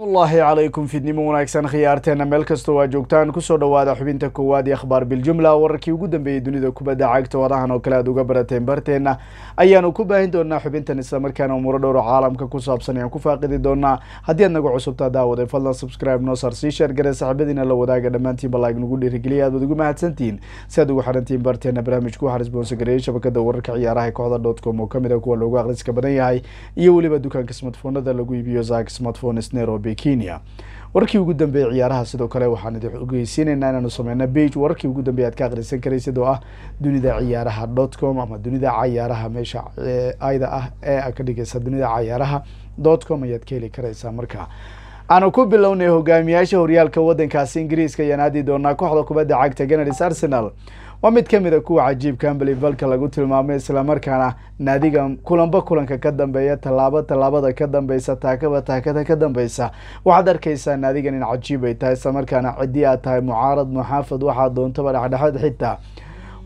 amullaahi calaykum fidnimo wanaagsan khiyaarteena meel kastoo aa joogtaan kusoo dhawaada xubinta koowaad ee akhbaar biljumla wararkii ugu dambeeyey dunida kubadda cagta wadahan oo kale aad uga barateen barteenna ayaanu ku baahin doonaa xubintan islamarkaana umuro dhowr caalamka ku saabsan ayaan ku faaqidi doonaa haddii aad nagu cusubtaa daawaday fadlan subscribe noosar sii sheergare saxibadiina la wadaaga dhammaantiinba laag nagu dhiirigeliya aad baad ugu mahadsantihiin si aad ugu xarantiin barteenna barnaamijku waxaa isboonsagareeyay shabakada wararka ciyaaraha kooxda dot com oo kamid a ah kuwa loogu akhriska badan yahay iyo weliba dukaanka smartfoonada lagu iibiyo zak smartphone snero Nairobi Kenya warkii ugu dambeeyay ciyaaraha sidoo kale waxaan idin ogeysiinaynaa inaanu sameyno page warkii ugu dambeeya aad ka akhrisan karaysid oo ah dunida ciyaaraha dot com ama dunida cayaaraha meesha eh, ayda ah ee aad ka dhigaysa dunida cayaaraha dot com ayaad ka heli karaysaa markaa aanu ku bilownay hogaamiyaasha horyaalka waddankaasi ingiriiska ayaan aadi doonaa kooxda kubadda cagta ganadis arsenal waa mid ka mid a ah kuwa cajiibkan balibalka lagu tilmaamay islamarkaana naadiga kulanba kulanka ka dambeeya tallaabo tallaabada ka dambeysa taakaba taakada ka dambeysa waxaad arkaysaa naadigan in cajiib ay tahay islamarkaana cidii aad tahay mucaarad muxaafad waxaa doontaba dhexdhexaad xitaa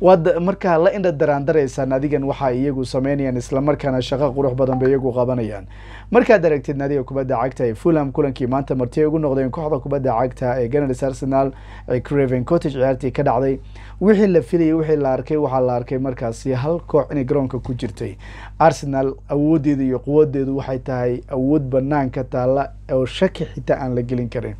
waad markaa la indha daraandaraysaa naadigan waxaa iyagu sameynayaan islamarkaana shaqo qurux badan bay iyagu qabanayaan markaad aragtid naadiga kubadda cagta ee fulham kulankii maanta marti ay ugu noqdeen kooxda kubadda cagta ee ganars arsenal ee craven cottage ciyaartii ka dhacday wixii la filayay wixii la arkay waxaa la arkay markaasi hal koox inay garoonka ku jirtay arsenal awooddeeda iyo quwadeedu waxay tahay awood banaanka taalla oo shaki xitaa aan la gelin karin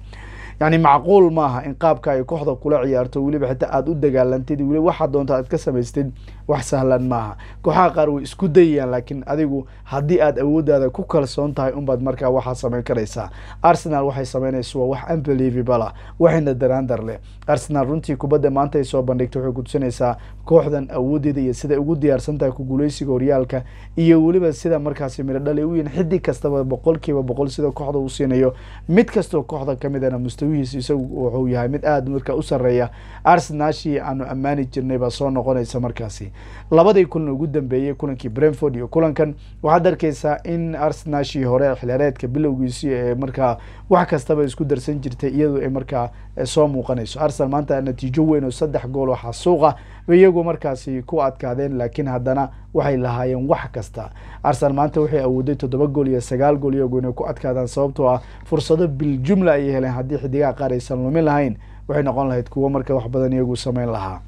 yacni macquul maaha in qaabka ay kooxda kula ciyaarto weliba xitaa aada u dagaalantid weli waxaa doonta aad ka samaystid wax sahlan maaha kooxaha qaar way isku dayayaan laakiin adigu haddii aad awooddaada ku kalsoon tahay unbaad markaa waxaad samayn karaysaa arsenal waxay samaynaysa waa wax unbelievable ah waxayna daraandar leh arsenal runtii kubadda maanta ay soo bandhigtay waxay kutusinaysaa kooxdan awoodeeda iyo siday ugu diyaarsan tahay ku guuleysiga horyaalka iyo weliba sida markaasi miradhalay u yihin xidig kastaba boqol kiiba boqol sida kooxda uu siinayo mid kastoo kooxda ka midana mustawihiis isagu wuxuu yahay mid aada markaa u sarreeya arsenashii aanu ammaani jirnay baa soo noqonaysa markaasi labadii kulan ugu dambeeyey kulankii brenford iyo kulankan waxaad arkeysaa in arsenaashii hore xilhereedka bilowgiisi ee markaa wax kastaba isku darsan jirtay iyadoo ay markaa eh, soo muuqanayso arsenal maanta ah natiijo weyn oo saddex gool oo xasuuqa iyagu markaasi ku adkaadeen laakiin haddana waxay lahaayeen wax kasta arsenal maanta waxay awooday toddoba gool iyo sagaal gool iyagu inay ku adkaadaan sababtoo ah fursado biljumla ayay heleen haddii xidigaha qaar aysan lumin lahayn waxay noqon lahayd kuwo marka wax badan iyagu samayn lahaa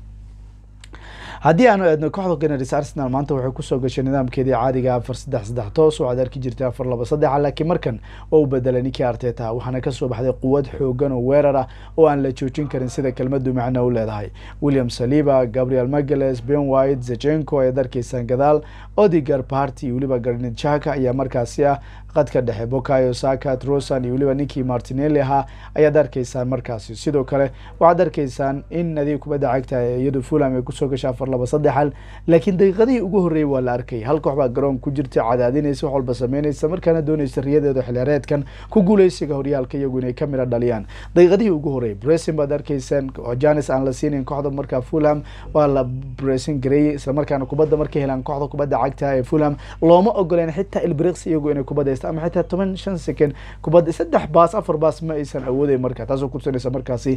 haddii aanu eedno kooxda ganaris arsenal maanta waxay kusoo gashay nidaamkeedii caadiga ah afar saddex saddex toos oo arki jirtay afar laba saddexa laakiin markan oo u bedelay ninkii arteta waxaana kasoo baxday quwad xoogan oo weerar ah oo aan la joojin karin sida kelmadu macna u leedahay william saliba gabriel magales ben white zejenko ayaad arkeysan gadaal odigar party iyo weliba garnid jaka ayaa markaasi ah qadka dhexe bokayo saka trosan iyo weliba ninkii martineli ahaa ayaad arkaysaan markaasi sidoo kale waxaad arkaysaan in nadiib kubadda cagta iyadu fulham ay kusoo gashay afar laba saddex hal laakiin daqiiqadihii ugu horreeyey waa la arkay hal koox baa garoon ku jirta cadaadinaysa wax walba sameynaysa markaana doonaysa riyadeeda xilhereedkan ku guulaysiga horyaalka iyagu inay ka midha ah dhaliyaan daqiiqadihii ugu horreeyey bressing baad arkaysaan janis aan la siinin kooxda markaa fulham waa la bressing gareeyey islamarkaana kubadda markay helaan kooxda kubadda cagta ee fulham looma ogoleen xitaa ilbriks iyagu inay kubadaysta ama xitaa toban shan second kubadda saddex baas afar baas ma aysan awooday marka taasoo kutusinaysa markaasi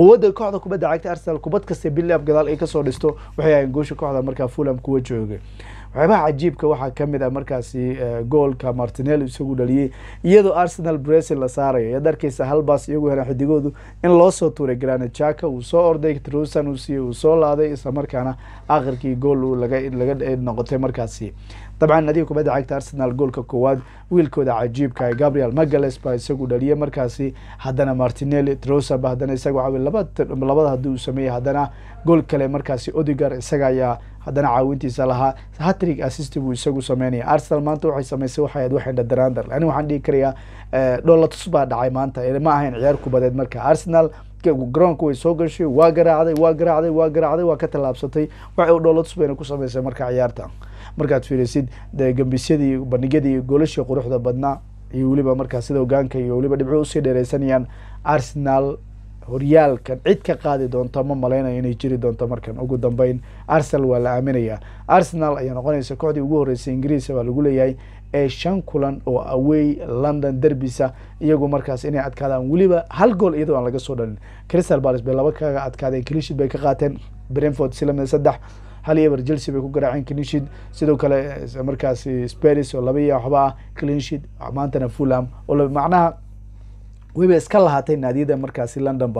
quwadda kooxda kubadda cagta arsenal kubad kasta bilaf gadaal ay kasoo dhisto waxay ciyaaryahan guusha kooxda markaa fulham kuwa joogay waxyaabaha cajiibka waxaa kamid a ah markaasi eh, goolka martinel isagu dhaliyey iyadoo arsenal bresil la saarayo iyo darkiisa halbaas iyagu hela xidigoodu in loo soo tuuray granit jaka uu soo orday trusan uu siiyey uu soo laaday islamarkaana akhirkii gool laga eh, noqotay markaasi dabcan nadiib kubadda cagta arsenal goolka koowaad wiilkooda cajiibka ah, gabriel magales baa isagu dhaliyay markaasi haddana martinelli trosab haddana isaga caawi labada haddii uu sameeyey haddana gool kale markaasi odigar isaga ayaa haddana caawintiisa lahaa hatrig assist buu isagu sameynaya arsenal maanta waxay samaysay waxay ahayd waxay dhadaraandar ani waxaan dhihi karayaa eh, dholatus baa dhacay maanta ma ahayn ciyaar kubadeed marka arsenal garoonka way soo gashay waa garaacday waa garaacday waa garaacday waa ka tallaabsatay waxay u dholatus bayna ku samaysay marka ciyaarta markaad fiirisid gembisyadii bandhigyadii golashii quruxda badnaa iyo weliba markaa sida hogaanka iyo weliba dhibco usii dheereysanayaan arsenal horyaalkan cid ka qaadi doonto ma malaynayo inay jiri doonto markan ugu dambeyn arsenal waa la aaminayaa arsenal ayaa noqonaysa kooxdii ugu horreysay ingiriisa baa lagu leeyahay ee shan kulan oo away london derbisa iyagu markaas inay adkaadaan weliba hal gool iyadoo aan laga soo dhalin crystal baris bay laba kaga adkaadeen klishid bay ka qaateen brenford silame saddex hal iyo eber chelsea bay ku garaaceen cleanshid sidoo kale markaasi eh, sparis oo laba iyo waxba ah cleanshid maantana fulham oo macnaha wayba iska lahaatay naadiyada markaasi london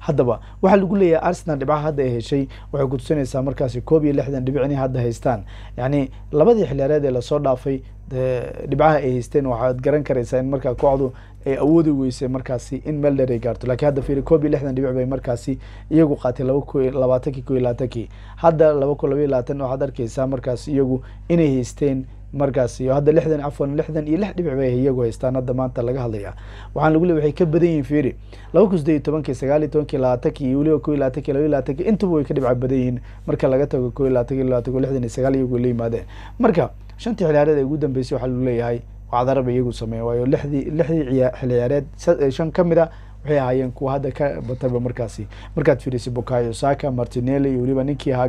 haddaba waxaa lagu leeyahay arsenal dhibcaha hadda ay heshay waxay ku tusinaysaa markaasi koob iyo lixdan dhibic inay hadda haystaan yacni labadii xiliyaareed ee lasoo dhaafay dhibcaha ay haysteen waxaad garan karaysaa in markaa koocdu ay awoodi weysay markaasi in meel dheer ay gaarto lakiin hadda fiiri koob iyo lixdan dhibic bay markaasi iyagu qaatay laba ku labaatankii ko iyo labaatankii hadda laba kun laba iyo labaatan waxaad arkaysaa markaas iyagu inay haysteen markaas iyo hadda lixdan cafwan lixdan iyo lix dhibic bay iyagu haystaan hadda maanta laga hadlaya waxaan lagu leey waxay ka badan yihiin fiiri laba kun sideed iyo tobankii sagaal iyo tobankii labaatankii iyo weliba ko iyo labaatanki laba iyo labaatanki intuba way ka dhibca badan yihiin marka laga tago ko iyo labaatanki labaatanki lixdan iyo sagaal iyagu la yimaadeen marka shantii xilciyaareed ee ugu dambeysay waxaa lagu leeyahay cdara ba iyagu sameeyen waayo lixdii lixdii xilciyaareed shan ka mid a waxay ahaayeen kuwa hadda ka bataba markaasi markaad fiirisay bokayo saka martinelli iyo weliba ninkii ahaa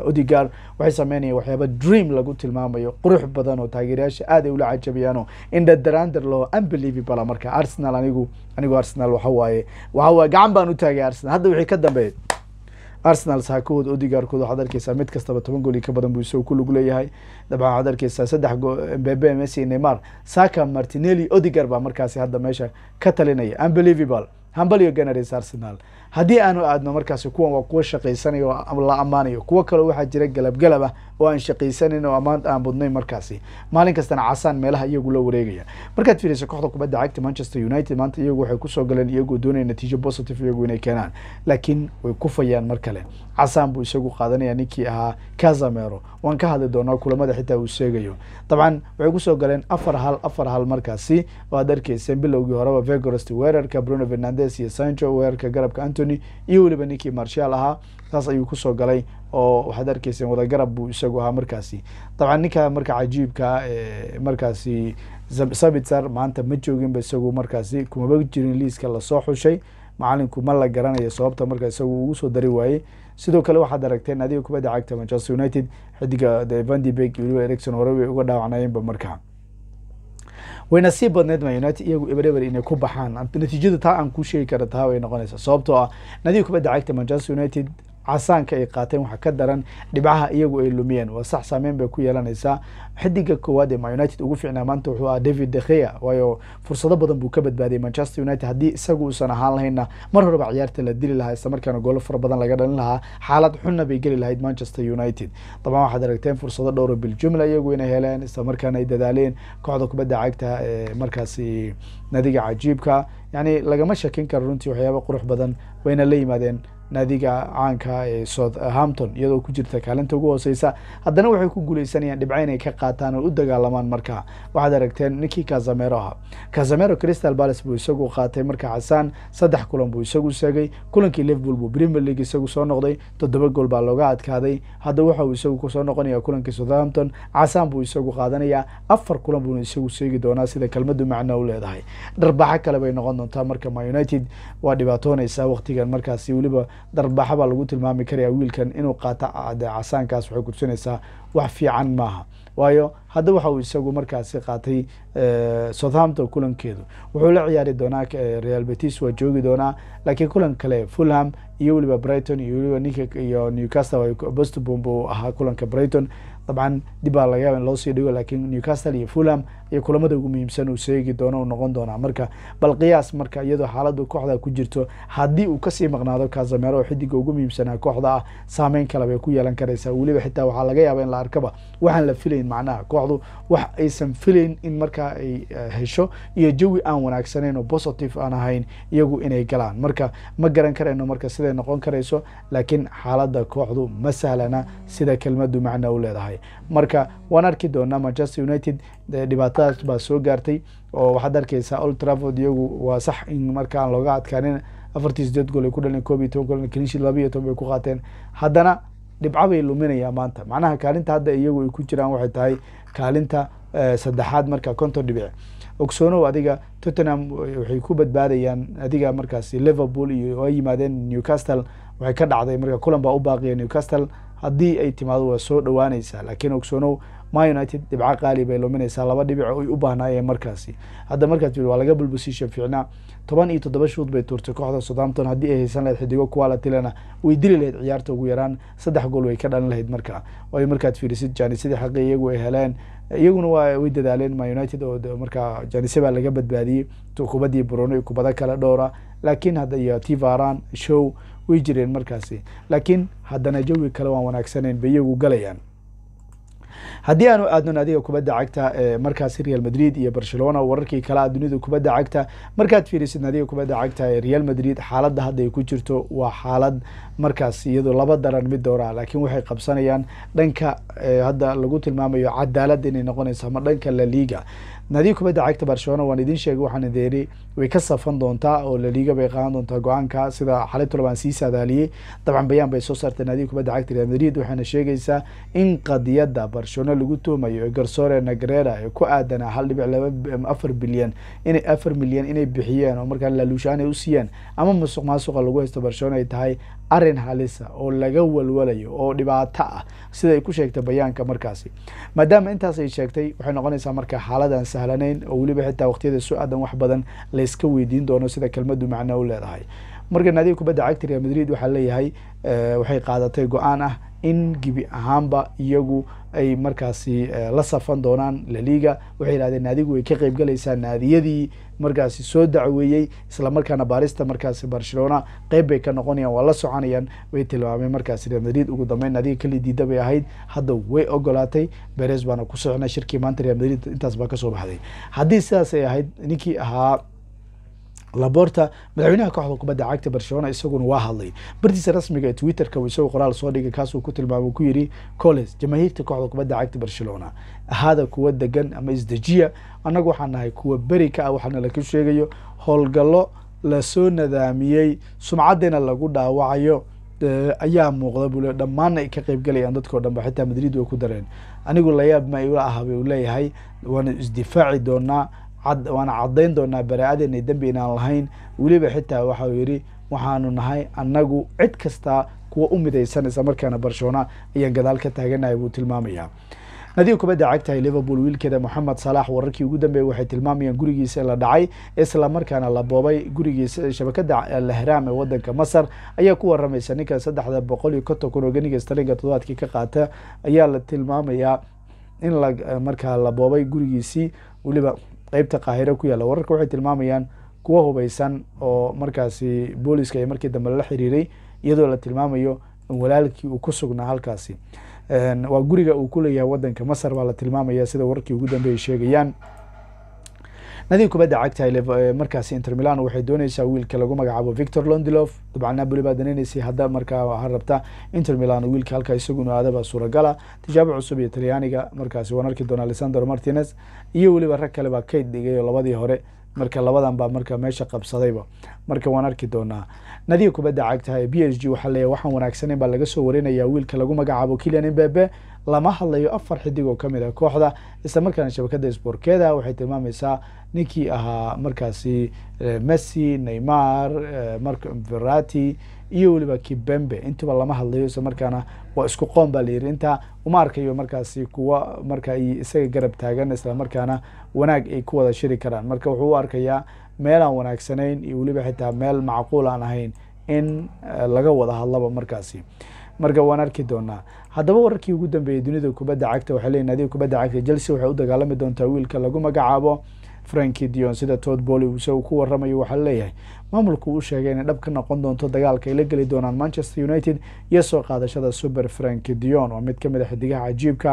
uh, odigar waxay sameynayeen waxyaaba dream lagu tilmaamayo qurux badan oo taageerayaasha aad ay ula cajabayaano indhadarander loo unbelievable marka arsenal anigu anigu arsenal waxa waaye waxa waaye gacan baan u taagay arsenal hadda wixii ka dambeey arsenal saakooda odigaarkooda waxaad arkeysaa mid kastaba toban gool iyo ka badan buu isago ku lug leeyahay dabcan waxaad arkeysaa saddex go mbebe messi neymar saka martinelli odigar baa markaasi hadda meesha ka talinaya unbelievable hambaliyo ganares arsenal haddii aanu aadno markaasi kuwan waa kuwa shaqaysanaya oo la ammaanayo kuwo kaleo waxaa jira galabgalab ah oo aan shaqaysanayn oo ammaan aan budnayn markaasi maalin kastana casaan meelaha iyagu la wareegaya markaad fiirayso kooxda kubadda cagta manchester united maanta iyagu waxay kusoo galeen iyagoo doonaya natiijo positive iyagu inay keenaan laakiin way ku fayaan mar kale casaan buu isagu qaadanaya ninkii ahaa casamero waan ka hadli doonaa kulamada xitaa uu sheegayo dabcan waxay kusoo galeen afar hal afar hal markaasi oo aad arkayseen bilowgii horeba vegorost weerarka bruno fernandez fernandes iyo sancho weerarka garabka antony iyo weliba ninkii marshal ahaa saas ayuu kusoo galay oo waxaad wada garab buu isagu ahaa markaasi dabcan ninka marka cajiibkaa eh, markaasi sabitzer maanta ma jooginba isagu markaasi kumaba jirin liiska lasoo xushay macalinku ma la garanayo sababta marka isagu ugu soo dari waayey sidoo kale waxaad aragteen adiga kubadda cagta manchester united xidiga van de beg weliba ericson hore way uga dhaawacnayeenba markaa wayna sii badneed man united iyagu ebereber inay ku baxaan natiijada taa aan ku sheegi kara taa way noqonaysaa sababtoo ah nadiga kubadda cagta manchester united casaanka ay qaateen waxaa ka daran dhibcaha iyagu ay lumiyeen waa sax saameyn bay ku yeelanaysaa xidiga koowaad ee man united ugu fiicnaa maanta wuxuu ahaa david dekea waayo fursado badan buu ka badbaadiyay manchester united haddii isagu uusan ahaan lahaynna mar horeba ciyaarta la dili lahaa islamarkaana goolo fara badan laga dhalin lahaa xaalad xunna bay geli lahayd manchester united daban waxaad aragteen fursado dhowra biljumla iyagu inay heleen islamarkaana ay dadaaleen kooxda kubadda cagta ee eh, markaasi nadiga cajiibka yani lagama shakin karo runtii waxyaaba qurux badan wayna la yimaadeen naadiga caanka ah ee southampton iyadoo ku jirta kaalinta ugu hooseysa haddana waxay ku guuleysanayaan dhibco inay ka qaataan oo u dagaalamaan markaa waxaad aragteen ninkii kazamero kazamero crystal balas buu isagu qaatay markaa casaan saddex kulan buu isagu seegay kulankii liverpool buu premier league isagu soo noqday toddoba gool baa looga adkaaday hadda waxa uu isagu kusoo noqonayaa kulankii southampton casaan buu isagu qaadanayaa afar kulan buuna isagu seegi doonaa sida kelmadu macno u leedahay dharbaxo kale bay noqon doontaa marka ma united waa dhibaatoonaysaa wakhtigan markaasi weliba darbaxa baa lagu tilmaami karaya wiilkan inuu qaata casaankaas waxay kudsanaysaa wax fiican maaha waayo hadda waxa uu isagu markaasi qaatay southampton kulankeedu wuxuu la ciyaari doonaa real betis waa joogi doonaa laakiin kulan kale fulham iyo weliba brighton iyo weliba ninka iyo newcastle bostbomb uu ahaa kulanka brighton dabcan dib baa laga loosii dhigo laakiin newcastle iyo fulham iyo kulamada ugu muhiimsan uu seegi doono noqon doonaa marka bal qiyaas marka iyadoo xaaladu kooxda ku jirto haddii uu kasii maqnaado kazamero oo xidiga ugu muhiimsanaa kooxda ah saameyn kale bay ku yeelan karaysaa weliba xitaa waxaa laga yaaba in la arkaba waxaan la filayn macnaha kooxdu wax aysan filayn in markaa ay eh, hesho iyo jawi aan wanaagsaneyn oo positive aan ahayn iyagu inay galaan marka ma garan karayno marka siday noqon karayso laakiin xaaladda kooxdu ma sahlana sida kelmadu macna u leedahay marka waan arki doonaa manchester united dhibaatadaas baa soo gaartay oo waxaad arkeysaa old travord iyagu waa sax in markaan looga adkaanin afartii sideed gool ay ku dhaleen koob iyo toban gool klinshi laba iyo toban bay ku qaateen haddana dhibco bay luminayaa maanta macnaha kaalinta hadda iyagu ay ku jiraan waxay tahay kaalinta saddexaad marka konton dhibic ogsoonow adiga tottenham waxay ku badbaadayaan adiga markaasi liverpool iyo ay yimaadeen newcastle waxay ka dhacday marka kulan baa u baaqiya newcastle haddii ay timaado waa soo dhawaanaysaa laakiin ogsoonow ma united dhibco qaali bay luminaysaa laba dhibic oy u baahnaayeen markaasi hadda markaas waa laga bulbosiishan fiicnaa toban iyo toddoba shuud bay tuurtay kooxda southampton haddii ay haysan lahayd xidigo kualatilena way dili lahayd ciyaarta ugu yaraan saddex gool way ka dhalin lahayd markaa ay markaad fiirisid jaanisadii xaqi iyagu ay heleen iyaguna waa way dadaaleen ma united oo markaa jaanise baa laga badbaadiyey kubadii buruno iyo kubado kale dhowra laakiin hadda iyo tivaran show way jireen markaasi laakiin haddana jawi kale waan wanaagsanayn bay iyagu galayaan haddii aanu aadno naadiga kubadda cagta eh, markaasi real madrid iyo barcelona wararkii kalea dunida kubadda cagta markaad fiirisid naadiga kubadda cagta ee real madrid xaaladda hadda ay ku jirto waa xaalad markaas iyadoo laba daran mid dowraa laakiin waxay qabsanayaan dhanka eh, hadda lagu tilmaamayo cadaalad inay noqonayso ama dhanka la liiga naadiga kubadda cagta barcelona waan idin sheegay waxaan idin way ka safan doontaa oo laliiga bay qaadan doontaa go-aanka sida xalay tolobaan sii saadaaliyey dabcan bayaan bay soo saartay naadiga kubadda cagta real madrid waxayna sheegaysaa in qadiyadda barcelona lagu tuhmayo ee garsoore nagrera ee ku aadan hal dhibic laba afar bilyan inay afar milyan inay bixiyeen oo markaa laaluushaan ay u siiyeen ama masuq maasuqa lagu haysto barcelona ay tahay arrin halisa oo laga walwalayo oo dhibaato ah sida ay ku sheegtay bayaanka markaasi maadaama intaas ay sheegtay waxay noqonaysaa marka xaaladan sahlanayn oo weliba xitaa waqtiyada su-aadan wax badan layska weydiin doono sida kelmadu macno u leedahay marka naadiga kubadda cagta real madrid waxaa leeyahay eh, waxay qaadatay go-aan ah in gibi ahaanba iyagu ay markaasi eh, la safan doonaan laliga waxay yihahdeen naadigu way ka qeybgalaysaa naadiyadii markaasi soo dacweeyey islamarkaana baarista markaasi barcelona qeyb bay ka noqonayaan waa la soconayaan way tilmaameen markaasi real madrid ugu dambeyn naadiga kali diida bay ahayd hadda way ogolaatay beres baana ku socnay shirkii maanta real madrid intaas baa kasoo baxday haddii sidaas ay ahayd ninkii ahaa laboorta madaxweynaha kooxda kubadda cagta barcelona isaguna waa hadlay bartiisa rasmiga ee twitterka uu isagoo qoraal soo dhigay kaasuu ku tilmaamay ku yidhi coles jamaahiirta kooxda kubadda cagta barcelona ahaada kuwa degan ama isdejiya annagu waxaan nahay kuwa beri ka ah waxaana laga sheegayo howlgallo lasoo nadaamiyey sumcaddina lagu dhaawacayo ayaa muuqda bule dhammaanna ay ka qeybgalayaan dadkao dhanba xitaa madrid way ku dareen anigu layaab ma ila ahaba uu leeyahay waanu isdifaaci doonaa waana caddayn doonaa baraa'adeena dembi inaan lahayn weliba xitaa waxau yidhi waxaanu nahay annagu cid kastaa kuwa u midaysan islamarkaana barshoona ayaan gadaal ka taaganahay buu tilmaamayaa nadiib kubadda cagtahay liverpool wiilkeeda moxamed salaax wararkii ugu dambeeyay waxay tilmaamayaan gurigiisa la dhacay islamarkaana la boobay gurigiisa shabakada lahraam ee wadanka masar ayaa ku waramaysa ninka saddexda boqol iyo konton kun oo ganiga stalinga toddobaadkii ka qaata ayaa la tilmaamayaa in markaa la boobay gurigiisii weliba qeybta qaahira ku yaala wararka waxay tilmaamayaan kuwa hubeysan oo markaasi booliska ee markii dambe lala xiriiray iyadoo la tilmaamayo in walaalkii uu ku sugnaa halkaasi waa guriga uu ku leeyahay waddanka masar baa la tilmaamaya sida wararkii ugu dambeeyay sheegayaan nadiib kubadda cagta eh, markaasi inter milan waxay dooneysaa wiilka lagu magacaabo victor londilof dabcan napoli baa dananeysay hadda markaa waxaa rabta inter milan wiilka halkaa isagu aadaba suuragala tijaabo cusub iyo talyaaniga markaasi waan arki doonaa lisandro martinez iyo weliba rag kale baa kayd dhigay oo labadii hore marka labadan baa marka meesha qabsadayba marka waan arki doonaa nadiib kubadda cagta ee b h g waxaa leeyahy waxaan wanaagsanin baa laga soo warinaya wiilka lagu magacaabo kilian imbebe lama hadlayo afar xidig oo ka mid ah kooxda isla markaana shabakada sboorkeeda waxay tilmaameysaa ninkii ahaa markaasi eh, messi neymar eh, mark verati iyo weliba kibembe intuba lama hadlayo isla markaana waa isku qoon baa layidhi inta uma arkayo markaasi kuwa marka ay isaga garab taagan isla markaana wanaag ay ku wada shiri karaan marka wuxuu u arkayaa meelaan wanaagsanayn iyo weliba xitaa meel macquul aan ahayn in eh, laga wada hadlaba markaasi marka waan arki doonaa haddaba wararkii ugu dambeeyey dunida kubadda cagta waxay leeyihin adiga kubadda cagta chelsea waxay u dagaalami doontaa wiilka lagu magacaabo franki dion sida tood boli se ku waramay waxaa leeyahay maamulku uu sheegay inay dhab ka noqon doonto dagaalka ay la geli doonaan manchester united iyo soo qaadashada super franki dion waa mid ka mid a ah xidigaha cajiibka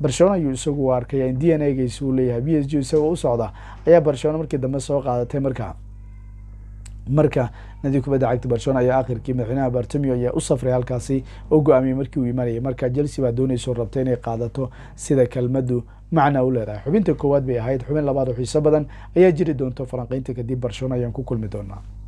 barcelona ayuu isagu u arkaya in d n a giisa uu leeyahay b s g isagoo u socda ayaa barcelona markii dambe soo qaadatay markaa marka nadi kubadda cagta barcelona ayaa akhirkii madaxweynaha bartemio ayaa u safray halkaasi oo go-aamiyey markii uu imanayay marka chelsea baa doonayso rabtay inay qaadato sida kelmaddu macna u leedahay xubinta koowaad bay ahayd xubin labaad oo xiiso badan ayaa jiri doonto falanqeynta kadib barcelona ayaan ku kulmi doonaa